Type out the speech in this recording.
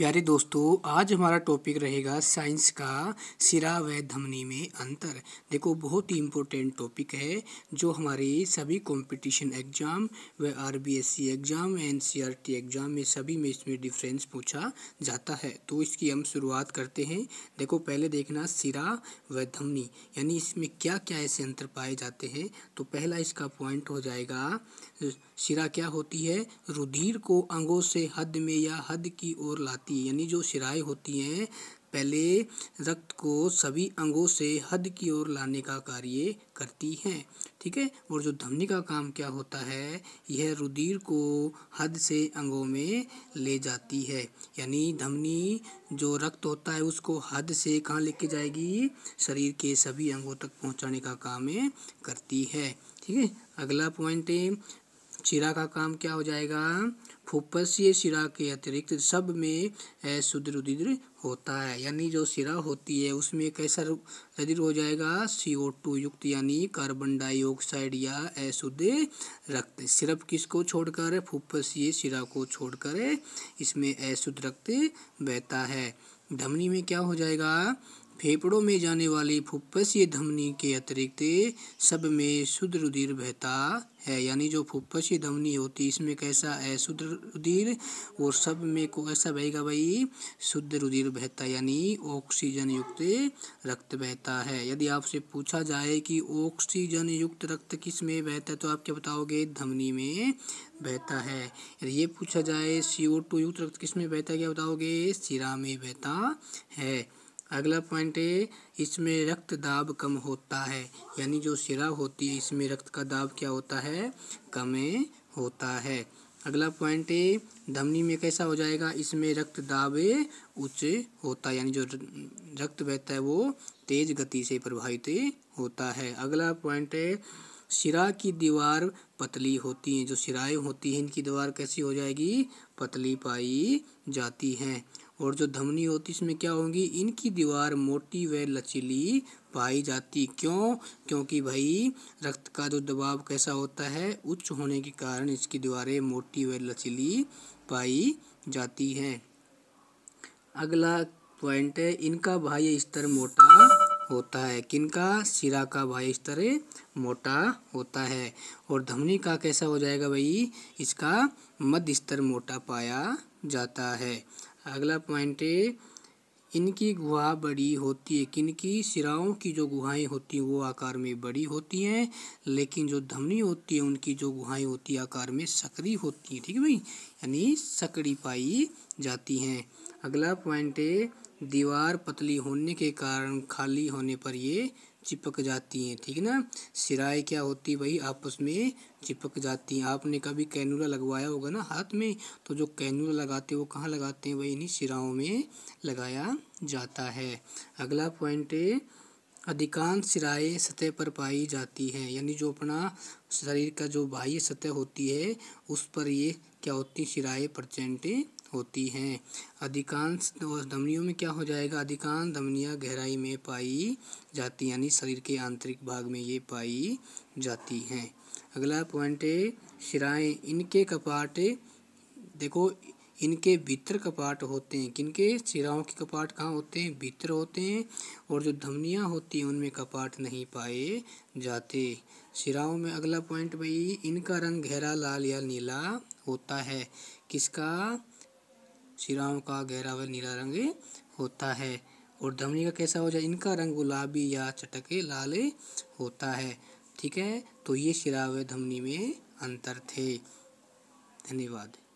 प्यारे दोस्तों आज हमारा टॉपिक रहेगा साइंस का सिरा व धमनी में अंतर देखो बहुत ही इम्पोर्टेंट टॉपिक है जो हमारे सभी कंपटीशन एग्ज़ाम व RBSC exam N C exam में सभी में इसमें डिफरेंस पूछा जाता है तो इसकी हम शुरुआत करते हैं देखो पहले देखना सिरा व धमनी यानी इसमें क्या क्या ऐसे अंतर पाए जाते हैं तो पहला इसका पॉइंट हो जाएगा सिरा क्या होती है रुधिर को अंगों से हद में या हद की ओर लाती होती है यानी जो सिराएँ होती हैं पहले रक्त को सभी अंगों से हद की ओर लाने का कार्य करती हैं ठीक है और जो धमनी का काम क्या होता है यह रुधिर को हद से अंगों में ले जाती है यानी धमनी जो रक्त होता है उसको हद से कहाँ लेके जाएगी शरीर के सभी अंगों तक पहुँचाने का काम करती है ठीक है अगला पॉइंट है शिरा का काम क्या हो जाएगा फुप्पसीय शिरा के अतिरिक्त सब में शुद्ध रुधिर होता है यानी जो शिरा होती है उसमें कैसा रुधिर हो जाएगा सी ओ टू युक्त यानी कार्बन डाइऑक्साइड या अशुद्ध रक्त सिर्फ किसको छोड़कर फुप्पसीय शिरा को छोड़कर इसमें अशुद्ध रक्त बहता है धमनी में क्या हो जाएगा फेफड़ों में जाने वाली ये धमनी के अतिरिक्त सब में शुद्ध रुधिर बहता है यानी जो ये धमनी होती है इसमें कैसा है शुद्ध रुधिर और सब में को कैसा बहेगा भाई शुद्ध रुधिर बहता यानी ऑक्सीजन युक्त रक्त बहता है यदि आपसे पूछा जाए कि ऑक्सीजन युक्त रक्त किस में बहता है तो आप क्या बताओगे धमनी में बहता है यदि ये पूछा जाए सी ओ टू युक्त रक्त किस में बहता है क्या बताओगे सिरा में बहता है अगला पॉइंट है इसमें रक्त दाब कम होता है यानी जो सिरा होती है इसमें रक्त का दाब क्या होता है कम होता है अगला पॉइंट है धमनी में कैसा हो जाएगा इसमें रक्त दाब उच्च होता है यानी जो रक्त बहता है वो तेज गति से प्रभावित होता है अगला पॉइंट है सिरा की दीवार पतली होती है जो सिराएँ होती हैं इनकी दीवार कैसी हो जाएगी पतली पाई जाती हैं और जो धमनी होती इसमें क्या होंगी इनकी दीवार मोटी व लचीली पाई जाती क्यों क्योंकि भाई रक्त का जो दबाव कैसा होता है उच्च होने के कारण इसकी दीवारें मोटी व लचीली पाई जाती हैं अगला पॉइंट है इनका बाह्य स्तर मोटा होता है किनका सिरा का बाह्य स्तर मोटा होता है और धमनी का कैसा हो जाएगा भाई इसका मध्य स्तर मोटा पाया जाता है अगला पॉइंट है इनकी गुहा बड़ी होती है किनकी सिराओं की जो गुहाएं होती हैं वो आकार में बड़ी होती हैं लेकिन जो धमनी होती है उनकी जो गुहाएं होती है आकार में सकड़ी होती हैं ठीक है भाई यानी सकड़ी पाई जाती हैं अगला पॉइंट है दीवार पतली होने के कारण खाली होने पर ये चिपक जाती हैं ठीक है ना सिराए क्या होती है भाई आपस में चिपक जाती हैं आपने कभी कैनूला लगवाया होगा ना हाथ में तो जो कैनूला लगाते हैं वो कहाँ लगाते हैं भाई इन्हीं सिराओं में लगाया जाता है अगला पॉइंट है अधिकांश सिराए सतह पर पाई जाती हैं यानी जो अपना शरीर का जो बाह्य सतह होती है उस पर ये क्या होती सिराए प्रचेंट होती हैं अधिकांश धमनियों में क्या हो जाएगा अधिकांश धमनियाँ गहराई में पाई जाती हैं यानी शरीर के आंतरिक भाग में ये पाई जाती हैं अगला पॉइंट है शिराएँ इनके कपाट देखो इनके भीतर कपाट होते हैं किनके सिराओं के कपाट कहाँ होते हैं भीतर होते हैं और जो धमनियाँ होती हैं उनमें कपाट नहीं पाए जाते सिराओं में अगला पॉइंट भाई इनका रंग गहरा लाल या नीला होता है किसका श्री का गहरा व नीला रंग होता है और धमनी का कैसा हो जाए इनका रंग गुलाबी या चटके लाल होता है ठीक है तो ये शिरा व धमनी में अंतर थे धन्यवाद